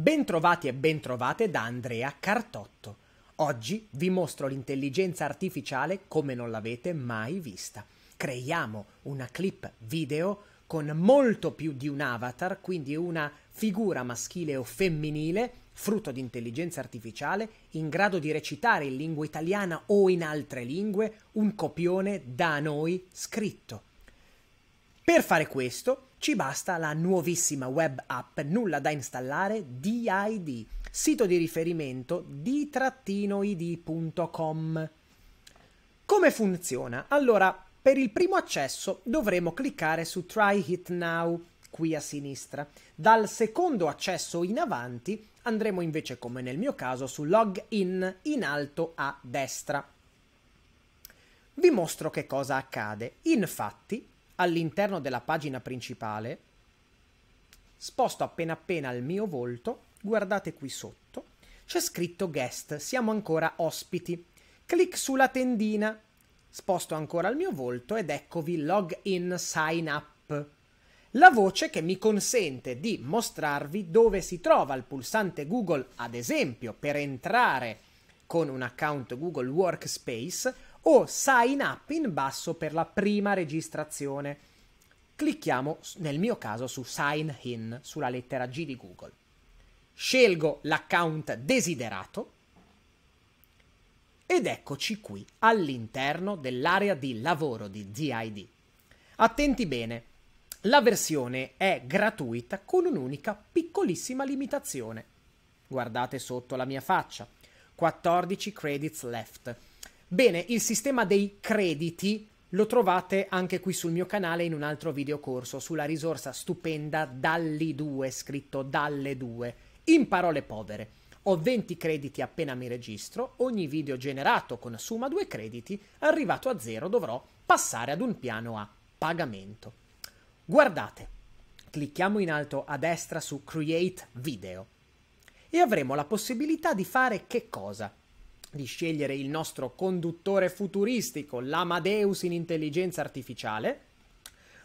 Bentrovati e bentrovate da Andrea Cartotto. Oggi vi mostro l'intelligenza artificiale come non l'avete mai vista. Creiamo una clip video con molto più di un avatar, quindi una figura maschile o femminile, frutto di intelligenza artificiale, in grado di recitare in lingua italiana o in altre lingue un copione da noi scritto. Per fare questo ci basta la nuovissima web app nulla da installare DID, sito di riferimento d-id.com. Come funziona? Allora, per il primo accesso dovremo cliccare su Try It Now qui a sinistra. Dal secondo accesso in avanti andremo invece, come nel mio caso, su Login in alto a destra. Vi mostro che cosa accade. Infatti, all'interno della pagina principale, sposto appena appena il mio volto, guardate qui sotto, c'è scritto guest, siamo ancora ospiti. Clic sulla tendina, sposto ancora il mio volto ed eccovi login sign up. La voce che mi consente di mostrarvi dove si trova il pulsante Google, ad esempio, per entrare con un account Google Workspace o sign up in basso per la prima registrazione. Clicchiamo nel mio caso su sign in, sulla lettera G di Google. Scelgo l'account desiderato ed eccoci qui all'interno dell'area di lavoro di DID. Attenti bene, la versione è gratuita con un'unica piccolissima limitazione. Guardate sotto la mia faccia. 14 credits left Bene, il sistema dei crediti lo trovate anche qui sul mio canale in un altro video corso sulla risorsa stupenda Dalli 2, scritto Dalle 2. In parole povere, ho 20 crediti appena mi registro, ogni video generato con Suma 2 crediti, arrivato a zero dovrò passare ad un piano a pagamento. Guardate, clicchiamo in alto a destra su Create Video e avremo la possibilità di fare che cosa? di scegliere il nostro conduttore futuristico, l'Amadeus in intelligenza artificiale,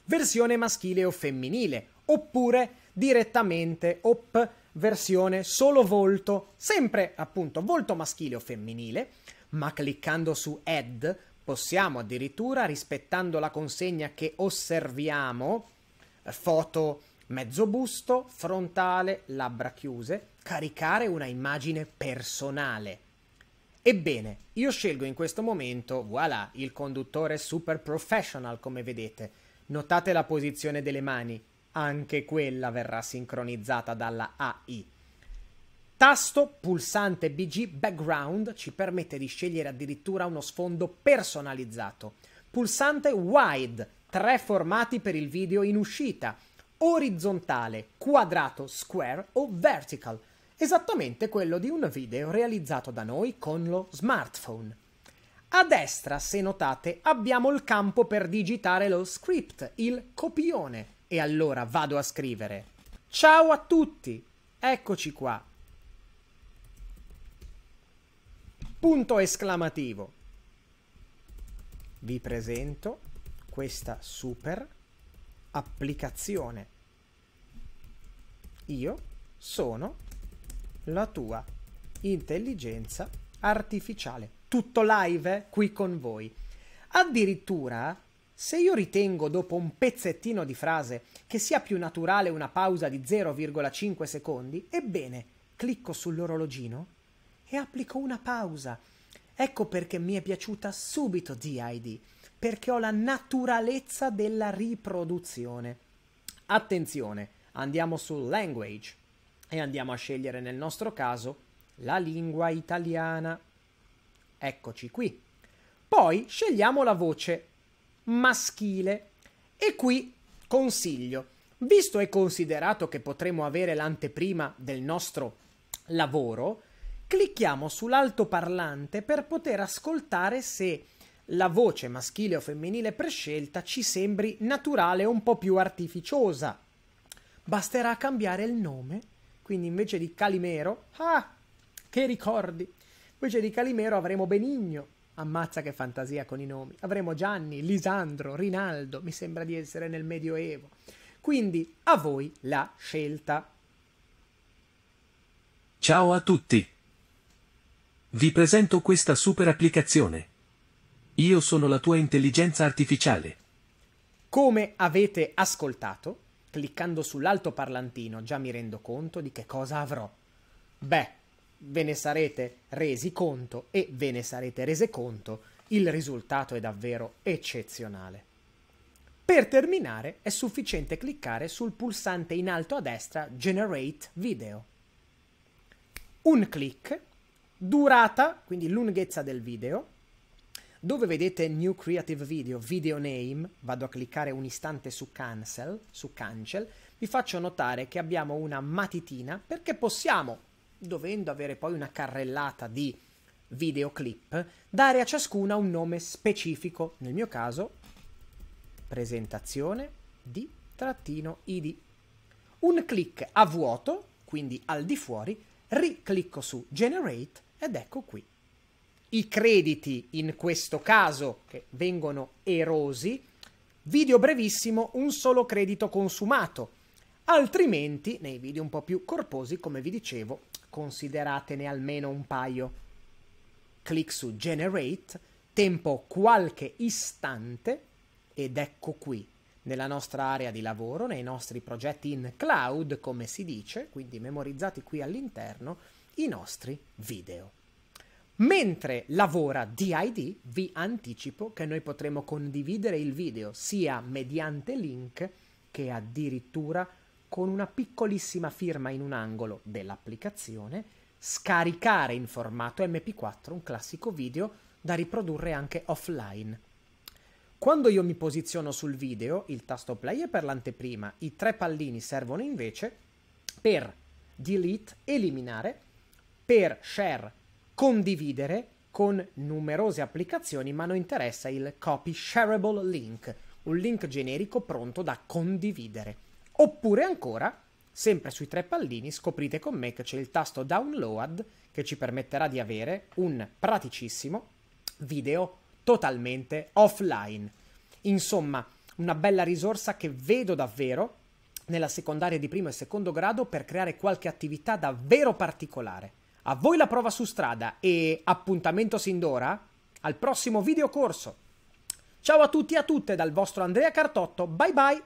versione maschile o femminile, oppure direttamente op versione solo volto, sempre appunto volto maschile o femminile, ma cliccando su add possiamo addirittura, rispettando la consegna che osserviamo, foto mezzo busto, frontale, labbra chiuse, caricare una immagine personale Ebbene, io scelgo in questo momento, voilà, il conduttore super professional come vedete. Notate la posizione delle mani, anche quella verrà sincronizzata dalla AI. Tasto pulsante BG Background ci permette di scegliere addirittura uno sfondo personalizzato. Pulsante Wide, tre formati per il video in uscita, orizzontale, quadrato, square o vertical esattamente quello di un video realizzato da noi con lo smartphone. A destra, se notate, abbiamo il campo per digitare lo script, il copione. E allora vado a scrivere. Ciao a tutti, eccoci qua. Punto esclamativo. Vi presento questa super applicazione. Io sono la tua intelligenza artificiale. Tutto live eh? qui con voi. Addirittura, se io ritengo dopo un pezzettino di frase che sia più naturale una pausa di 0,5 secondi, ebbene, clicco sull'orologino e applico una pausa. Ecco perché mi è piaciuta subito DID, perché ho la naturalezza della riproduzione. Attenzione, andiamo sul language e andiamo a scegliere nel nostro caso la lingua italiana. Eccoci qui. Poi scegliamo la voce maschile e qui consiglio, visto e considerato che potremo avere l'anteprima del nostro lavoro, clicchiamo sull'altoparlante per poter ascoltare se la voce maschile o femminile prescelta ci sembri naturale o un po' più artificiosa. Basterà cambiare il nome quindi invece di Calimero, ah, che ricordi! Invece di Calimero avremo Benigno, ammazza che fantasia con i nomi, avremo Gianni, Lisandro, Rinaldo, mi sembra di essere nel Medioevo. Quindi a voi la scelta. Ciao a tutti! Vi presento questa super applicazione. Io sono la tua intelligenza artificiale. Come avete ascoltato, cliccando sull'alto parlantino già mi rendo conto di che cosa avrò. Beh, ve ne sarete resi conto e ve ne sarete rese conto, il risultato è davvero eccezionale. Per terminare è sufficiente cliccare sul pulsante in alto a destra Generate Video. Un clic, durata, quindi lunghezza del video, dove vedete New Creative Video, Video Name, vado a cliccare un istante su Cancel, su Cancel, vi faccio notare che abbiamo una matitina perché possiamo, dovendo avere poi una carrellata di videoclip, dare a ciascuna un nome specifico, nel mio caso presentazione di trattino id. Un clic a vuoto, quindi al di fuori, riclicco su Generate ed ecco qui i crediti in questo caso che vengono erosi, video brevissimo, un solo credito consumato. Altrimenti, nei video un po' più corposi, come vi dicevo, consideratene almeno un paio. Clic su Generate, tempo qualche istante ed ecco qui, nella nostra area di lavoro, nei nostri progetti in cloud, come si dice, quindi memorizzati qui all'interno, i nostri video. Mentre lavora DID, vi anticipo che noi potremo condividere il video sia mediante link che addirittura con una piccolissima firma in un angolo dell'applicazione, scaricare in formato MP4 un classico video da riprodurre anche offline. Quando io mi posiziono sul video, il tasto play è per l'anteprima, i tre pallini servono invece per delete, eliminare, per share condividere con numerose applicazioni, ma non interessa il copy shareable link, un link generico pronto da condividere. Oppure ancora, sempre sui tre pallini, scoprite con me che c'è il tasto download che ci permetterà di avere un praticissimo video totalmente offline. Insomma, una bella risorsa che vedo davvero nella secondaria di primo e secondo grado per creare qualche attività davvero particolare. A voi la prova su strada e appuntamento sin d'ora al prossimo video corso. Ciao a tutti e a tutte dal vostro Andrea Cartotto, bye bye!